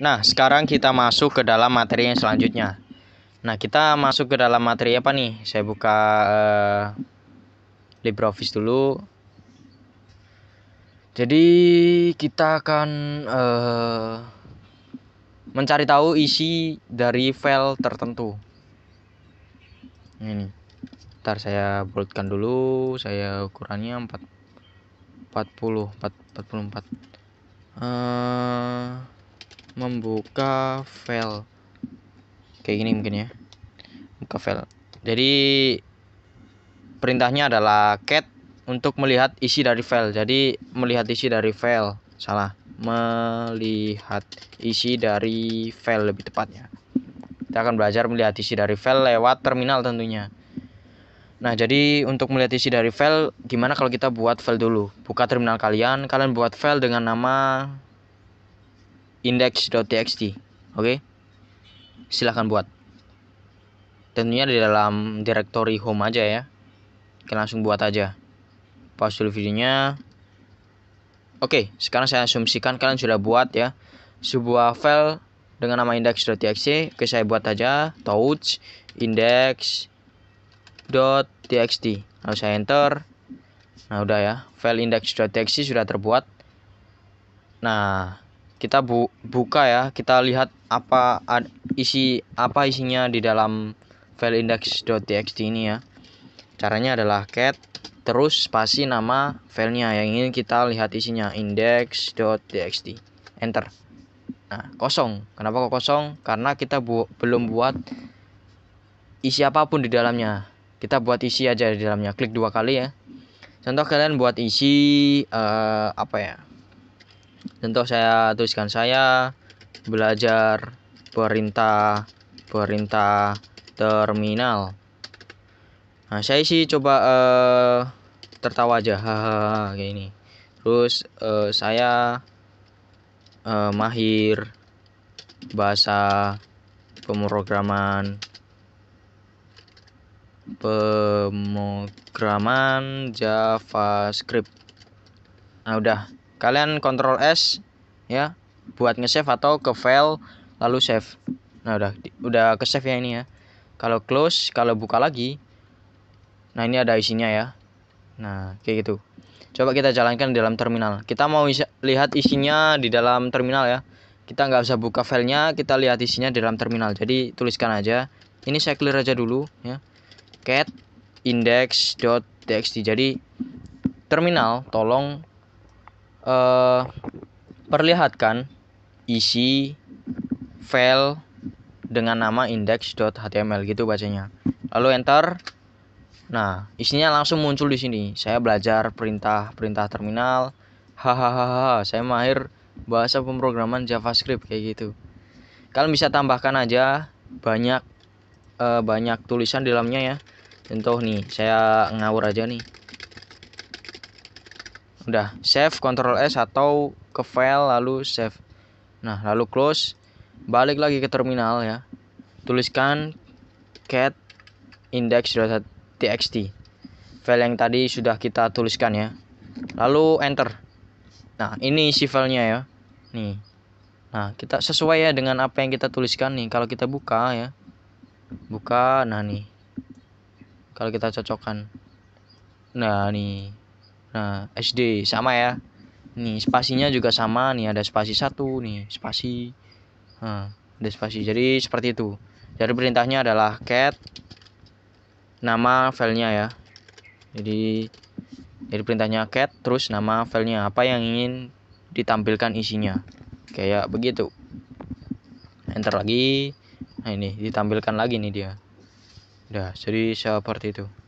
Nah, sekarang kita masuk ke dalam materi yang selanjutnya. Nah, kita masuk ke dalam materi apa nih? Saya buka eh, LibreOffice dulu. Jadi, kita akan eh, mencari tahu isi dari file tertentu. Ini. Ntar saya bulatkan dulu, saya ukurannya 4 40 4, 44. Eh membuka file kayak gini mungkin ya buka file jadi perintahnya adalah cat untuk melihat isi dari file jadi melihat isi dari file salah melihat isi dari file lebih tepatnya kita akan belajar melihat isi dari file lewat terminal tentunya Nah, jadi untuk melihat isi dari file, gimana kalau kita buat file dulu? Buka terminal kalian, kalian buat file dengan nama index.txt oke okay? silahkan buat tentunya di dalam directory home aja ya kita langsung buat aja pause dulu videonya oke okay, sekarang saya asumsikan kalian sudah buat ya sebuah file dengan nama index.txt oke saya buat aja touch index.txt lalu saya enter nah udah ya file index.txt sudah terbuat nah kita bu buka ya kita lihat apa isi apa isinya di dalam file index.txt ini ya caranya adalah cat terus spasi nama filenya yang ingin kita lihat isinya index.txt enter nah kosong kenapa kok kosong karena kita bu belum buat isi apapun di dalamnya kita buat isi aja di dalamnya klik dua kali ya contoh kalian buat isi uh, apa ya contoh saya tuliskan saya belajar perintah perintah terminal nah saya sih coba uh, tertawa aja kayak ini terus uh, saya uh, mahir bahasa pemrograman pemrograman JavaScript nah udah kalian kontrol S ya buat nge-save atau ke file lalu save nah udah udah ke save ya ini ya kalau close kalau buka lagi nah ini ada isinya ya nah kayak gitu coba kita jalankan di dalam terminal kita mau isi, lihat isinya di dalam terminal ya kita nggak usah buka filenya kita lihat isinya di dalam terminal jadi tuliskan aja ini saya clear aja dulu ya cat index.txt jadi terminal tolong uh, perlihatkan isi file dengan nama index.html gitu bacanya. Lalu enter. Nah, isinya langsung muncul di sini. Saya belajar perintah-perintah terminal. Hahaha, saya mahir bahasa pemrograman JavaScript kayak gitu. Kalian bisa tambahkan aja banyak uh, banyak tulisan di dalamnya ya. Contoh nih, saya ngawur aja nih udah save Ctrl S atau ke file lalu save nah lalu close balik lagi ke terminal ya tuliskan cat index.txt file yang tadi sudah kita tuliskan ya lalu enter nah ini isi filenya ya nih nah kita sesuai ya dengan apa yang kita tuliskan nih kalau kita buka ya buka nah nih kalau kita cocokkan nah nih Nah, SD sama ya. Nih, spasinya juga sama nih, ada spasi satu nih, spasi. Nah, ada spasi. Jadi seperti itu. Jadi perintahnya adalah cat nama filenya ya. Jadi jadi perintahnya cat terus nama filenya apa yang ingin ditampilkan isinya. Kayak begitu. Enter lagi. Nah, ini ditampilkan lagi nih dia. Udah, jadi seperti itu.